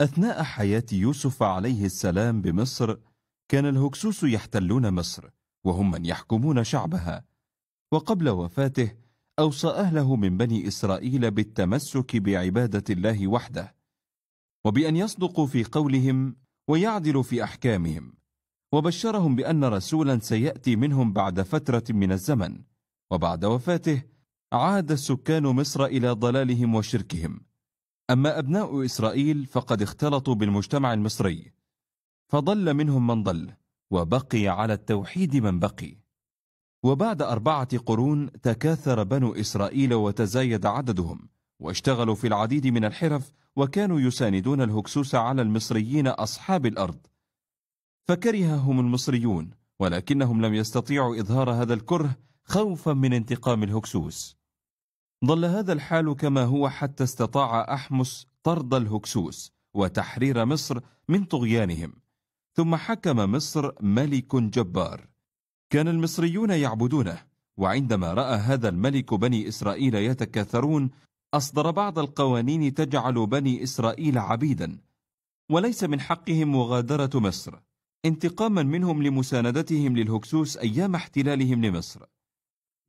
أثناء حياة يوسف عليه السلام بمصر كان الهكسوس يحتلون مصر وهم من يحكمون شعبها وقبل وفاته أوصى أهله من بني إسرائيل بالتمسك بعبادة الله وحده وبأن يصدقوا في قولهم ويعدلوا في أحكامهم وبشرهم بأن رسولا سيأتي منهم بعد فترة من الزمن وبعد وفاته عاد السكان مصر إلى ضلالهم وشركهم أما أبناء إسرائيل فقد اختلطوا بالمجتمع المصري فضل منهم من ضل وبقي على التوحيد من بقي وبعد أربعة قرون تكاثر بنو إسرائيل وتزايد عددهم واشتغلوا في العديد من الحرف وكانوا يساندون الهكسوس على المصريين أصحاب الأرض فكرههم المصريون ولكنهم لم يستطيعوا إظهار هذا الكره خوفا من انتقام الهكسوس ظل هذا الحال كما هو حتى استطاع أحمس طرد الهكسوس وتحرير مصر من طغيانهم ثم حكم مصر ملك جبار كان المصريون يعبدونه وعندما رأى هذا الملك بني إسرائيل يتكاثرون أصدر بعض القوانين تجعل بني إسرائيل عبيدا وليس من حقهم مغادرة مصر انتقاما منهم لمساندتهم للهكسوس أيام احتلالهم لمصر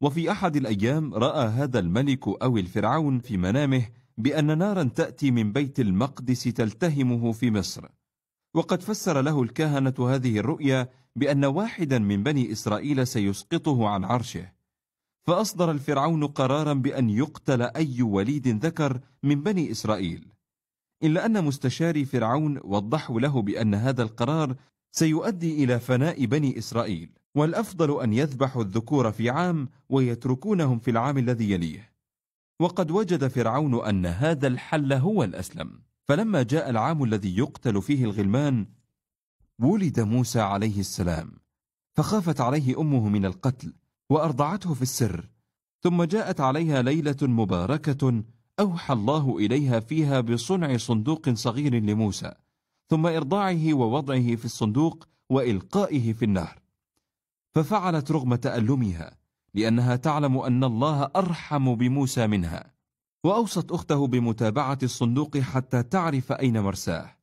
وفي أحد الأيام رأى هذا الملك أو الفرعون في منامه بأن نارا تأتي من بيت المقدس تلتهمه في مصر وقد فسر له الكهنة هذه الرؤيا بأن واحدا من بني إسرائيل سيسقطه عن عرشه فأصدر الفرعون قرارا بأن يقتل أي وليد ذكر من بني إسرائيل إلا أن مستشاري فرعون وضحوا له بأن هذا القرار سيؤدي إلى فناء بني إسرائيل والأفضل أن يذبحوا الذكور في عام ويتركونهم في العام الذي يليه وقد وجد فرعون أن هذا الحل هو الأسلم فلما جاء العام الذي يقتل فيه الغلمان ولد موسى عليه السلام فخافت عليه أمه من القتل وأرضعته في السر ثم جاءت عليها ليلة مباركة أوحى الله إليها فيها بصنع صندوق صغير لموسى ثم إرضاعه ووضعه في الصندوق وإلقائه في النهر ففعلت رغم تألمها لأنها تعلم أن الله أرحم بموسى منها وأوصت أخته بمتابعة الصندوق حتى تعرف أين مرساه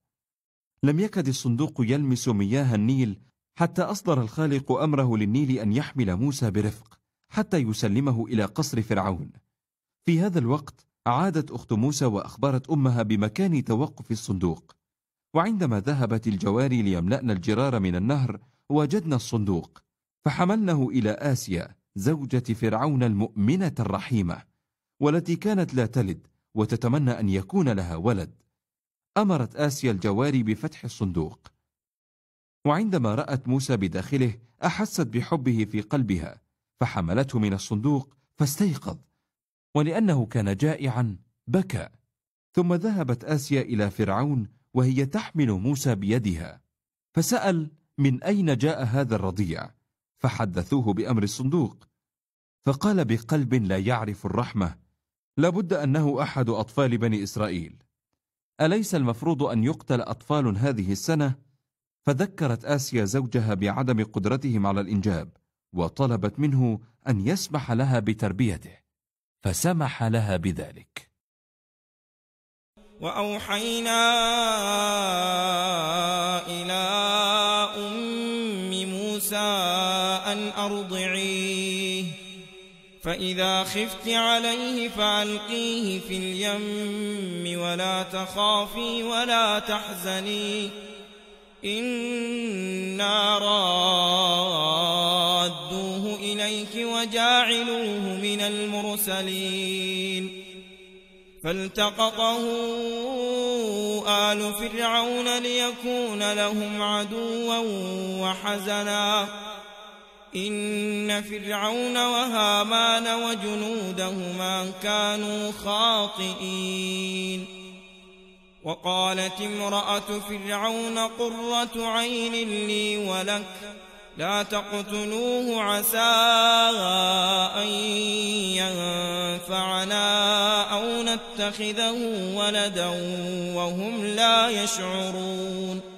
لم يكد الصندوق يلمس مياه النيل حتى أصدر الخالق أمره للنيل أن يحمل موسى برفق حتى يسلمه إلى قصر فرعون في هذا الوقت عادت أخت موسى وأخبرت أمها بمكان توقف الصندوق وعندما ذهبت الجواري ليملأن الجرار من النهر وجدنا الصندوق فحملنه إلى آسيا زوجة فرعون المؤمنة الرحيمة والتي كانت لا تلد وتتمنى أن يكون لها ولد أمرت آسيا الجواري بفتح الصندوق وعندما رأت موسى بداخله أحست بحبه في قلبها فحملته من الصندوق فاستيقظ ولأنه كان جائعا بكى ثم ذهبت آسيا إلى فرعون وهي تحمل موسى بيدها فسأل من أين جاء هذا الرضيع فحدثوه بأمر الصندوق فقال بقلب لا يعرف الرحمة لابد أنه أحد أطفال بني إسرائيل أليس المفروض أن يقتل أطفال هذه السنة؟ فذكرت آسيا زوجها بعدم قدرتهم على الإنجاب وطلبت منه أن يسمح لها بتربيته فسمح لها بذلك وأوحينا إلى أم موسى أن أرضعيه فإذا خفت عليه فألقيه في اليم ولا تخافي ولا تحزني إنا رادوه إليك وجاعلوه من المرسلين فالتقطه آل فرعون ليكون لهم عدوا وحزناً إن فرعون وهامان وجنودهما كانوا خاطئين وقالت امرأة فرعون قرة عين لي ولك لا تقتلوه عسى أن ينفعنا أو نتخذه ولدا وهم لا يشعرون